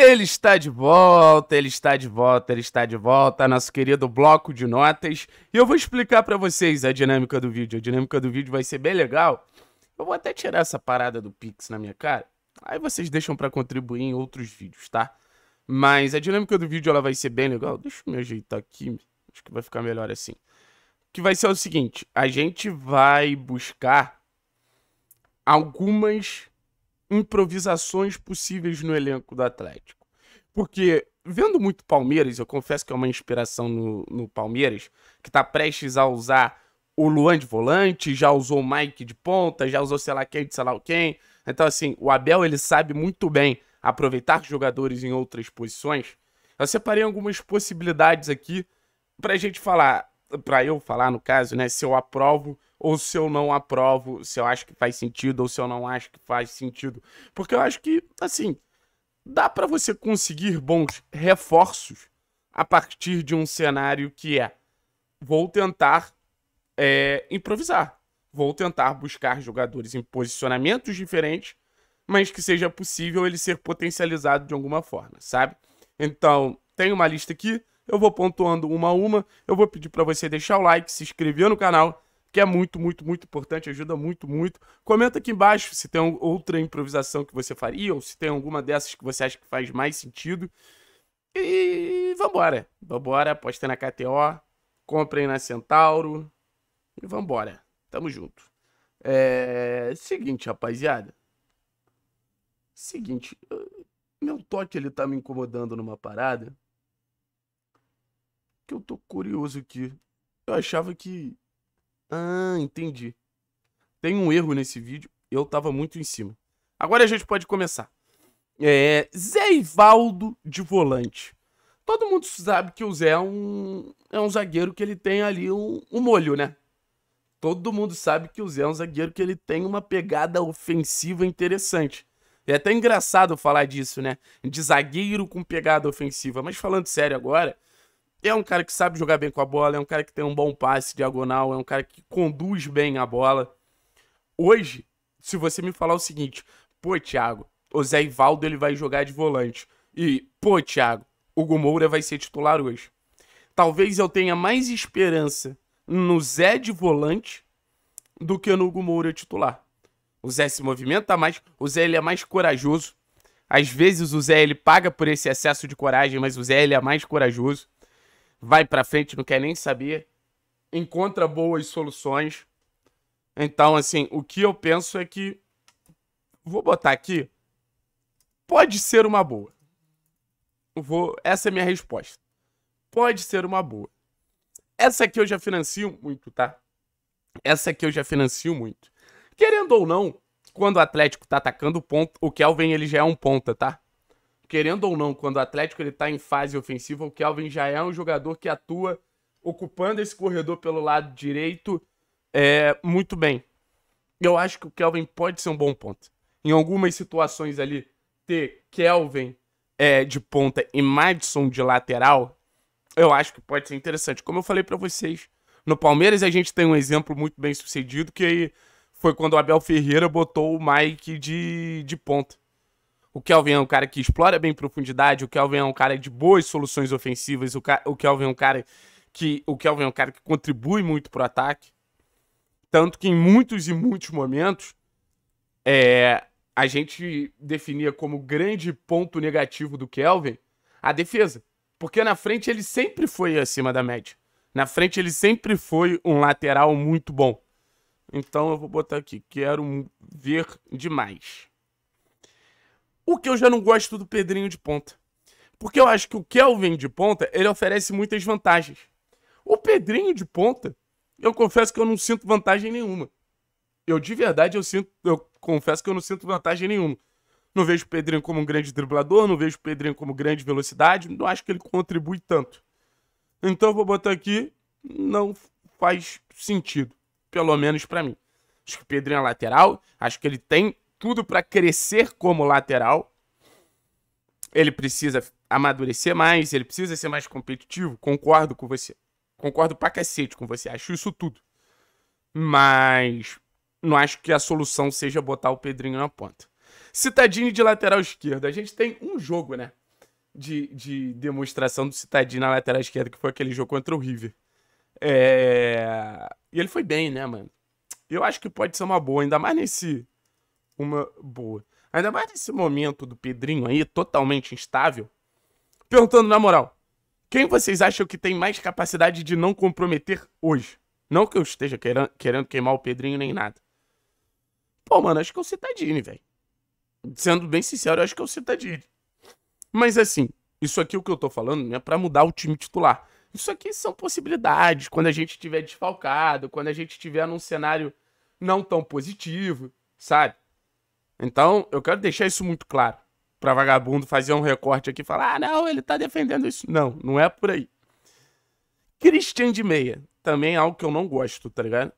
Ele está de volta, ele está de volta, ele está de volta, nosso querido bloco de notas. E eu vou explicar para vocês a dinâmica do vídeo. A dinâmica do vídeo vai ser bem legal. Eu vou até tirar essa parada do Pix na minha cara. Aí vocês deixam para contribuir em outros vídeos, tá? Mas a dinâmica do vídeo ela vai ser bem legal. Deixa eu me ajeitar aqui, acho que vai ficar melhor assim. Que vai ser o seguinte, a gente vai buscar algumas improvisações possíveis no elenco do Atlético. Porque vendo muito Palmeiras, eu confesso que é uma inspiração no, no Palmeiras, que está prestes a usar o Luan de volante, já usou o Mike de ponta, já usou sei lá quem, sei lá quem. Então, assim, o Abel ele sabe muito bem aproveitar jogadores em outras posições. Eu separei algumas possibilidades aqui para a gente falar, para eu falar no caso, né, se eu aprovo ou se eu não aprovo, se eu acho que faz sentido ou se eu não acho que faz sentido. Porque eu acho que, assim, dá para você conseguir bons reforços a partir de um cenário que é: vou tentar é, improvisar, vou tentar buscar jogadores em posicionamentos diferentes, mas que seja possível ele ser potencializado de alguma forma, sabe? Então, tem uma lista aqui. Eu vou pontuando uma a uma. Eu vou pedir para você deixar o like, se inscrever no canal que é muito, muito, muito importante, ajuda muito, muito. Comenta aqui embaixo se tem outra improvisação que você faria ou se tem alguma dessas que você acha que faz mais sentido. E vambora. Vambora, apostem na KTO, comprem na Centauro e vambora. Tamo junto. É. Seguinte, rapaziada. Seguinte, meu toque ele tá me incomodando numa parada. Que eu tô curioso aqui. Eu achava que ah, entendi. Tem um erro nesse vídeo, eu tava muito em cima. Agora a gente pode começar. É, Zé Ivaldo de volante. Todo mundo sabe que o Zé é um, é um zagueiro que ele tem ali um, um molho, né? Todo mundo sabe que o Zé é um zagueiro que ele tem uma pegada ofensiva interessante. É até engraçado falar disso, né? De zagueiro com pegada ofensiva. Mas falando sério agora, é um cara que sabe jogar bem com a bola, é um cara que tem um bom passe diagonal, é um cara que conduz bem a bola. Hoje, se você me falar o seguinte, pô, Thiago, o Zé Ivaldo ele vai jogar de volante. E, pô, Thiago, o Moura vai ser titular hoje. Talvez eu tenha mais esperança no Zé de volante do que no Hugo Moura titular. O Zé se movimenta mais, o Zé ele é mais corajoso. Às vezes o Zé ele paga por esse excesso de coragem, mas o Zé ele é mais corajoso vai para frente, não quer nem saber, encontra boas soluções. Então, assim, o que eu penso é que vou botar aqui pode ser uma boa. Vou, essa é a minha resposta. Pode ser uma boa. Essa aqui eu já financio muito, tá? Essa aqui eu já financio muito. Querendo ou não, quando o Atlético tá atacando o ponto, o Kelvin ele já é um ponta, tá? querendo ou não, quando o Atlético ele tá em fase ofensiva, o Kelvin já é um jogador que atua ocupando esse corredor pelo lado direito é, muito bem. Eu acho que o Kelvin pode ser um bom ponto. Em algumas situações ali, ter Kelvin é, de ponta e Madison de lateral, eu acho que pode ser interessante. Como eu falei para vocês, no Palmeiras a gente tem um exemplo muito bem sucedido que foi quando o Abel Ferreira botou o Mike de, de ponta. O Kelvin é um cara que explora bem profundidade, o Kelvin é um cara de boas soluções ofensivas, o, o Kelvin é um cara que o Kelvin é um cara que contribui muito pro ataque. Tanto que em muitos e muitos momentos é, a gente definia como grande ponto negativo do Kelvin a defesa. Porque na frente ele sempre foi acima da média. Na frente ele sempre foi um lateral muito bom. Então eu vou botar aqui. Quero ver demais. O que eu já não gosto do Pedrinho de ponta. Porque eu acho que o Kelvin de ponta, ele oferece muitas vantagens. O Pedrinho de ponta, eu confesso que eu não sinto vantagem nenhuma. Eu de verdade eu sinto, eu confesso que eu não sinto vantagem nenhuma. Não vejo o Pedrinho como um grande driblador, não vejo o Pedrinho como grande velocidade, não acho que ele contribui tanto. Então eu vou botar aqui, não faz sentido, pelo menos para mim. Acho que o Pedrinho é lateral, acho que ele tem tudo para crescer como lateral. Ele precisa amadurecer mais, ele precisa ser mais competitivo. Concordo com você. Concordo pra cacete com você. Acho isso tudo. Mas não acho que a solução seja botar o Pedrinho na ponta. Citadini de lateral esquerdo. A gente tem um jogo, né? De, de demonstração do Citadini na lateral esquerda, que foi aquele jogo contra o River. É... E ele foi bem, né, mano? Eu acho que pode ser uma boa, ainda mais nesse uma boa. Ainda mais nesse momento do Pedrinho aí, totalmente instável. Perguntando na moral, quem vocês acham que tem mais capacidade de não comprometer hoje? Não que eu esteja querendo, queimar o Pedrinho nem nada. Pô, mano, acho que é o Citadini, velho. Sendo bem sincero, acho que é o Citadini. Mas assim, isso aqui o que eu tô falando não é pra mudar o time titular. Isso aqui são possibilidades. Quando a gente estiver desfalcado, quando a gente estiver num cenário não tão positivo, sabe? Então, eu quero deixar isso muito claro. Pra vagabundo fazer um recorte aqui e falar: ah, não, ele tá defendendo isso. Não, não é por aí. Christian de meia. Também é algo que eu não gosto, tá ligado?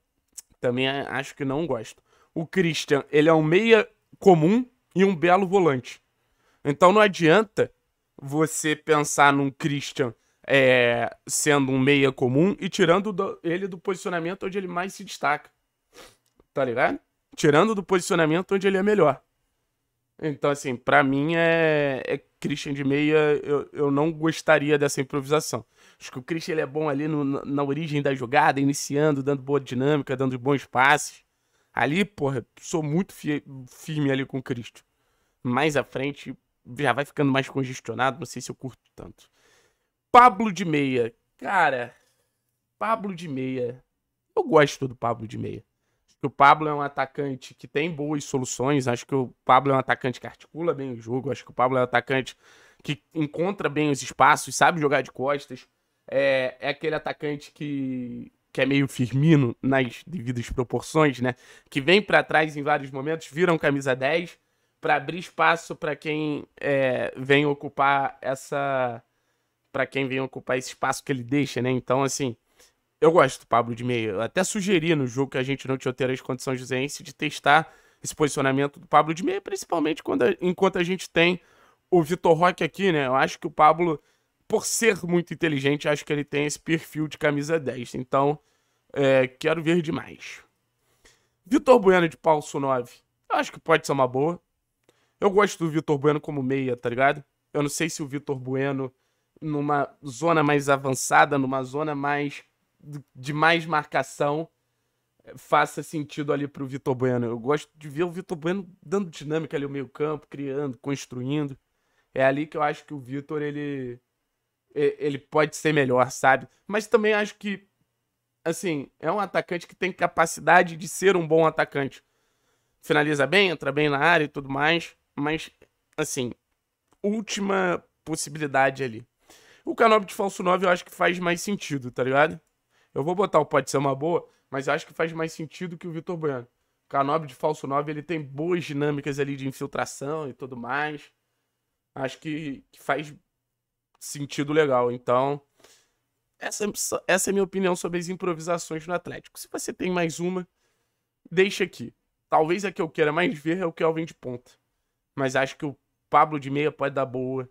Também acho que não gosto. O Christian, ele é um meia comum e um belo volante. Então não adianta você pensar num Christian é, sendo um meia comum e tirando do, ele do posicionamento onde ele mais se destaca. Tá ligado? tirando do posicionamento onde ele é melhor. Então, assim, para mim é, é Christian de meia, eu, eu não gostaria dessa improvisação. Acho que o Christian ele é bom ali no, na origem da jogada, iniciando, dando boa dinâmica, dando bons passes. Ali, porra, sou muito fi firme ali com o Cristo. Mais à frente, já vai ficando mais congestionado, não sei se eu curto tanto. Pablo de meia. Cara, Pablo de meia. Eu gosto do Pablo de meia que o Pablo é um atacante que tem boas soluções, acho que o Pablo é um atacante que articula bem o jogo, acho que o Pablo é um atacante que encontra bem os espaços, sabe jogar de costas, é, é aquele atacante que, que é meio firmino nas devidas proporções, né? Que vem para trás em vários momentos, vira um camisa 10 para abrir espaço para quem é, vem ocupar essa para quem vem ocupar esse espaço que ele deixa, né? Então, assim, eu gosto do Pablo de meia. Eu até sugeri no jogo que a gente não tinha as condições joseense de testar esse posicionamento do Pablo de meia, principalmente quando, enquanto a gente tem o Vitor Roque aqui, né? Eu acho que o Pablo, por ser muito inteligente, acho que ele tem esse perfil de camisa 10. Então, é, quero ver demais. Vitor Bueno de Palso 9. Eu acho que pode ser uma boa. Eu gosto do Vitor Bueno como meia, tá ligado? Eu não sei se o Vitor Bueno, numa zona mais avançada, numa zona mais de mais marcação eh, faça sentido ali pro Vitor Bueno. Eu gosto de ver o Vitor Bueno dando dinâmica ali no meio-campo, criando, construindo. É ali que eu acho que o Vitor ele ele pode ser melhor, sabe? Mas também acho que assim, é um atacante que tem capacidade de ser um bom atacante. Finaliza bem, entra bem na área e tudo mais, mas assim, última possibilidade ali. O Canobi de falso 9 eu acho que faz mais sentido, tá ligado? Eu vou botar o Pode Ser Uma Boa, mas acho que faz mais sentido que o Vitor Bueno. O Canobi de falso 9, ele tem boas dinâmicas ali de infiltração e tudo mais. Acho que, que faz sentido legal. Então, essa, essa é a minha opinião sobre as improvisações no Atlético. Se você tem mais uma, deixa aqui. Talvez a que eu queira mais ver é o Kelvin de ponta. Mas acho que o Pablo de meia pode dar boa.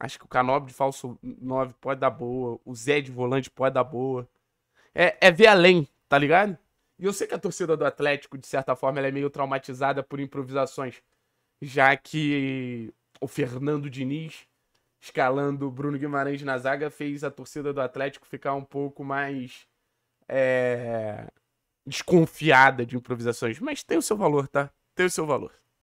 Acho que o Canobi de falso 9 pode dar boa. O Zé de volante pode dar boa é, é ver além, tá ligado? E eu sei que a torcida do Atlético, de certa forma, ela é meio traumatizada por improvisações, já que o Fernando Diniz escalando Bruno Guimarães na zaga fez a torcida do Atlético ficar um pouco mais é, desconfiada de improvisações, mas tem o seu valor, tá? Tem o seu valor.